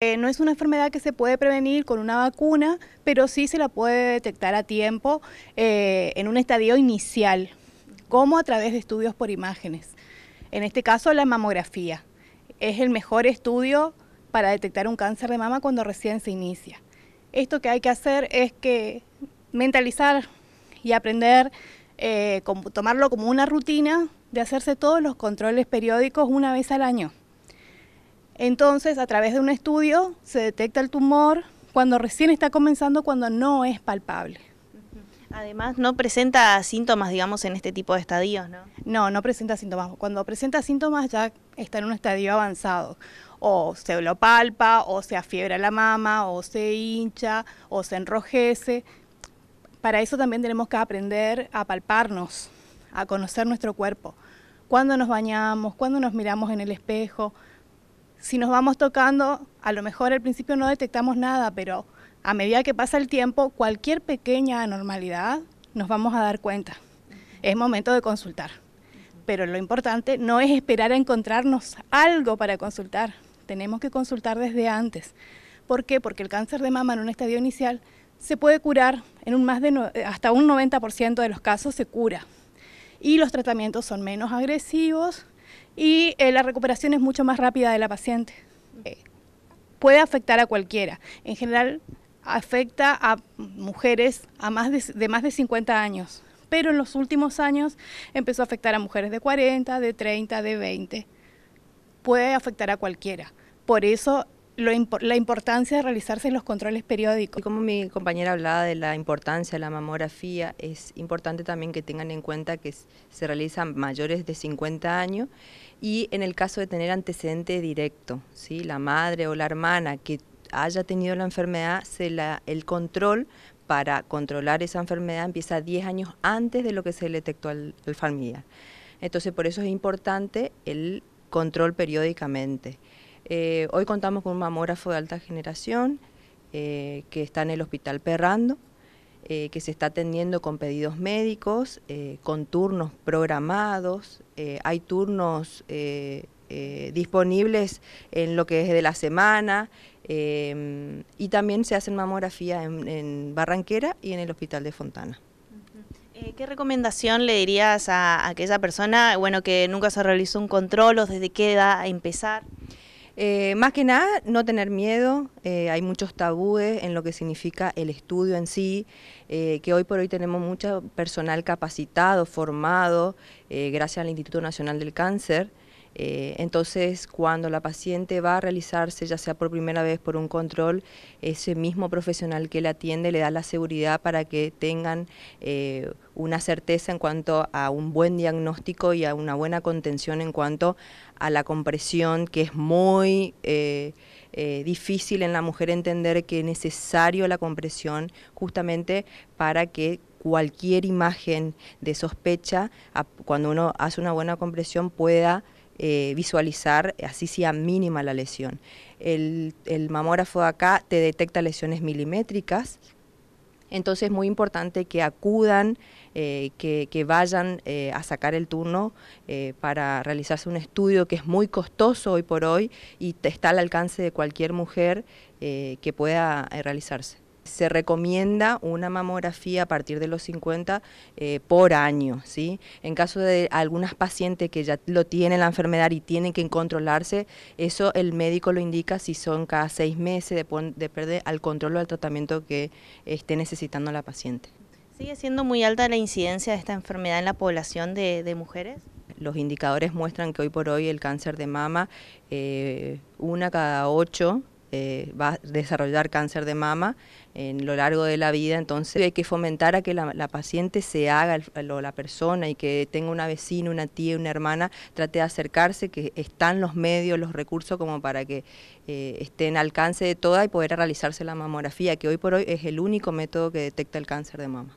Eh, no es una enfermedad que se puede prevenir con una vacuna, pero sí se la puede detectar a tiempo eh, en un estadio inicial, como a través de estudios por imágenes. En este caso, la mamografía. Es el mejor estudio para detectar un cáncer de mama cuando recién se inicia. Esto que hay que hacer es que mentalizar y aprender, eh, tomarlo como una rutina de hacerse todos los controles periódicos una vez al año. Entonces, a través de un estudio se detecta el tumor cuando recién está comenzando, cuando no es palpable. Además, no presenta síntomas, digamos, en este tipo de estadios, ¿no? No, no presenta síntomas. Cuando presenta síntomas ya está en un estadio avanzado. O se lo palpa, o se afiebra la mama, o se hincha, o se enrojece. Para eso también tenemos que aprender a palparnos, a conocer nuestro cuerpo. Cuando nos bañamos, cuando nos miramos en el espejo, si nos vamos tocando, a lo mejor al principio no detectamos nada, pero a medida que pasa el tiempo, cualquier pequeña anormalidad nos vamos a dar cuenta. Es momento de consultar. Pero lo importante no es esperar a encontrarnos algo para consultar. Tenemos que consultar desde antes. ¿Por qué? Porque el cáncer de mama en un estadio inicial se puede curar en un más hasta un 90% de los casos se cura. Y los tratamientos son menos agresivos, y eh, la recuperación es mucho más rápida de la paciente. Eh, puede afectar a cualquiera. En general afecta a mujeres a más de, de más de 50 años, pero en los últimos años empezó a afectar a mujeres de 40, de 30, de 20. Puede afectar a cualquiera. Por eso la importancia de realizarse los controles periódicos. Como mi compañera hablaba de la importancia de la mamografía, es importante también que tengan en cuenta que se realizan mayores de 50 años y en el caso de tener antecedente directo, ¿sí? la madre o la hermana que haya tenido la enfermedad, se el control para controlar esa enfermedad empieza 10 años antes de lo que se detectó al, al familiar. Entonces por eso es importante el control periódicamente. Eh, hoy contamos con un mamógrafo de alta generación eh, que está en el hospital Perrando, eh, que se está atendiendo con pedidos médicos, con turnos programados, hay turnos disponibles en lo que es de la semana y también se hacen mamografía en, Barranquera y en el hospital de Fontana. ¿Qué recomendación le dirías a, aquella persona bueno, que nunca se realizó un control o desde qué edad empezar? Eh, más que nada, no tener miedo, eh, hay muchos tabúes en lo que significa el estudio en sí, eh, que hoy por hoy tenemos mucho personal capacitado, formado, gracias al Instituto Nacional del Cáncer, eh, entonces, cuando la paciente va a realizarse, ya sea por primera vez por un control, ese mismo profesional que la atiende le da la seguridad para que tengan eh, una certeza en cuanto a un buen diagnóstico y a una buena contención en cuanto a la compresión, que es muy... Eh, difícil en la mujer entender que es necesario la compresión justamente para que cualquier imagen de sospecha, cuando uno hace una buena compresión, pueda eh, visualizar, así sea mínima la lesión. El, mamógrafo acá te detecta lesiones milimétricas, entonces es muy importante que acudan, eh, que, vayan eh, a sacar el turno para realizarse un estudio que es muy costoso hoy por hoy y está al alcance de cualquier mujer que pueda realizarse. Se recomienda una mamografía a partir de los 50 eh, por año. ¿sí? En caso de algunas pacientes que ya lo tienen la enfermedad y tienen que controlarse, eso el médico lo indica si son cada seis meses, de perder al control o al tratamiento que esté necesitando la paciente. ¿Sigue siendo muy alta la incidencia de esta enfermedad en la población de, mujeres? Los indicadores muestran que hoy por hoy el cáncer de mama, eh, una cada ocho eh, va a desarrollar cáncer de mama en lo largo de la vida, entonces hay que fomentar a que la, paciente se haga la persona y que tenga una vecina, una tía, una hermana, trate de acercarse, que están los medios, los recursos como para que eh, estén alcance de toda y poder realizarse la mamografía, que hoy por hoy es el único método que detecta el cáncer de mama.